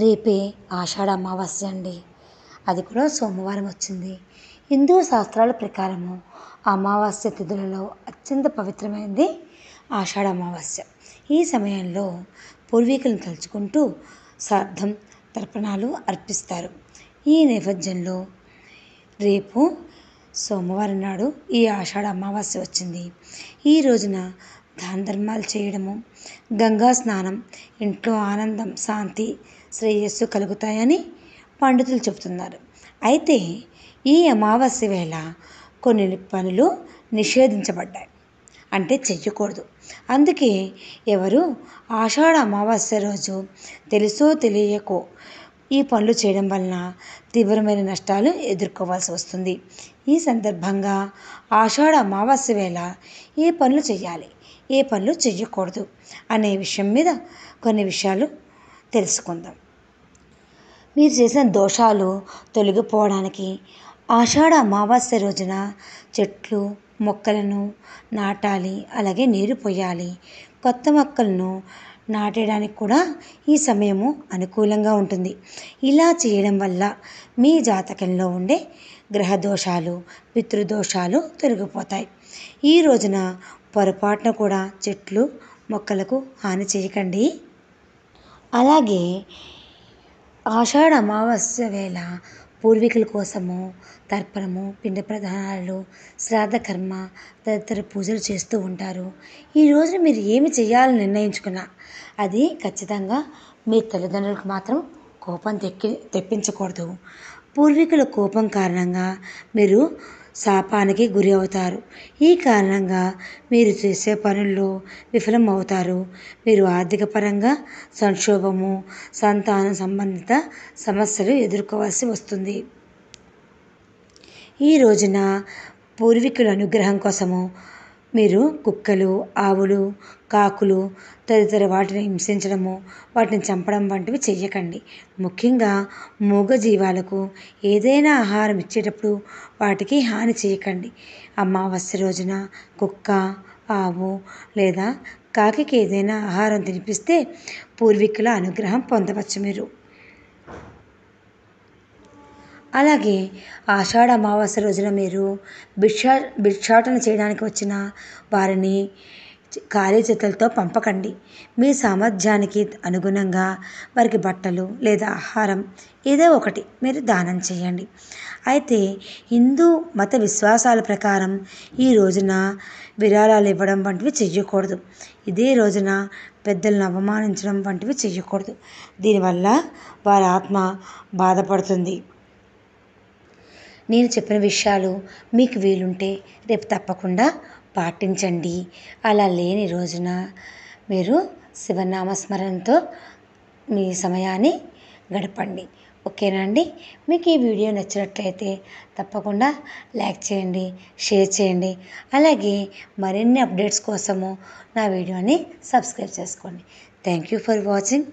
రేపే ఆషాఢ అమావాస్య అండి అది కూడా సోమవారం వచ్చింది హిందూ శాస్త్రాల ప్రకారము అమావాస్య తిథులలో అత్యంత పవిత్రమైనది ఆషాఢ అమావాస్య ఈ సమయంలో పూర్వీకులను తలుచుకుంటూ శ్రాద్ధం తర్పణాలు అర్పిస్తారు ఈ నేపథ్యంలో రేపు సోమవారం నాడు ఈ ఆషాఢ అమావాస్య వచ్చింది ఈ రోజున దాన ధర్మాలు చేయడము గంగా స్నానం ఇంట్లో ఆనందం శాంతి శ్రేయస్సు కలుగుతాయని పండితులు చెబుతున్నారు అయితే ఈ అమావాస్య వేళ కొన్ని పనులు నిషేధించబడ్డాయి అంటే చెయ్యకూడదు అందుకే ఎవరు ఆషాఢ అమావాస్య రోజు తెలుసో తెలియకో ఈ పనులు చేయడం వలన తీవ్రమైన నష్టాలు ఎదుర్కోవాల్సి వస్తుంది ఈ సందర్భంగా ఆషాఢ అమావాస్య వేళ ఏ పనులు చేయాలి ఏ పనులు చేయకూడదు అనే విషయం మీద కొన్ని విషయాలు తెలుసుకుందాం మీరు చేసిన దోషాలు తొలగిపోవడానికి ఆషాఢ అమావాస్య రోజున చెట్లు మొక్కలను నాటాలి అలాగే నీరు పొయ్యాలి కొత్త మొక్కలను నాటడానికి కూడా ఈ సమయము అనుకూలంగా ఉంటుంది ఇలా చేయడం వల్ల మీ జాతకంలో ఉండే గ్రహ దోషాలు పితృదోషాలు తొలగిపోతాయి ఈ రోజున పొరపాటున కూడా చెట్లు మొక్కలకు హాని చేయకండి అలాగే ఆషాఢ అమావాస్య వేళ పూర్వీకుల కోసము తర్పణము పిండ ప్రధానాలు శ్రాద్ధ కర్మ తదితర పూజలు చేస్తూ ఉంటారు ఈ రోజున మీరు ఏమి చేయాలని నిర్ణయించుకున్నా అది ఖచ్చితంగా మీ తల్లిదండ్రులకు మాత్రం కోపం తెక్కి తెప్పించకూడదు పూర్వీకుల కోపం కారణంగా మీరు శాపానికి గురి అవుతారు ఈ కారణంగా మీరు చేసే పనుల్లో విఫలం అవుతారు మీరు ఆర్థిక పరంగా సంక్షోభము సంతాన సంబంధిత సమస్యలు ఎదుర్కోవాల్సి వస్తుంది ఈ రోజున పూర్వీకుల అనుగ్రహం కోసము మీరు కుక్కలు ఆవులు కాకులు తదితర వాటిని హింసించడము వాటిని చంపడం వంటివి చేయకండి ముఖ్యంగా మూగ జీవాలకు ఏదైనా ఆహారం ఇచ్చేటప్పుడు వాటికి హాని చేయకండి అమావాస్య రోజున కుక్క ఆవు లేదా కాకి ఏదైనా ఆహారం తినిపిస్తే పూర్వీకుల అనుగ్రహం పొందవచ్చు మీరు అలాగే ఆషాఢ అమావాస్య రోజున మీరు భిక్షా భిక్షాటన చేయడానికి వచ్చిన వారిని ఖాళీ చేతులతో పంపకండి మీ సామర్థ్యానికి అనుగుణంగా వారికి బట్టలు లేదా ఆహారం ఏదో ఒకటి మీరు దానం చేయండి అయితే హిందూ మత విశ్వాసాల ప్రకారం ఈ రోజున విరాళాలు ఇవ్వడం వంటివి చెయ్యకూడదు ఇదే రోజున పెద్దలను అవమానించడం వంటివి చెయ్యకూడదు దీనివల్ల వారి ఆత్మ బాధపడుతుంది నేను చెప్పిన విషయాలు మీకు వీలుంటే రేపు తప్పకుండా పాటించండి అలా లేని రోజున మీరు శివనామస్మరణతో మీ సమయాన్ని గడపండి ఓకేనా అండి మీకు ఈ వీడియో నచ్చినట్లయితే తప్పకుండా లైక్ చేయండి షేర్ చేయండి అలాగే మరిన్ని అప్డేట్స్ కోసము నా వీడియోని సబ్స్క్రైబ్ చేసుకోండి థ్యాంక్ యూ ఫర్ వాచింగ్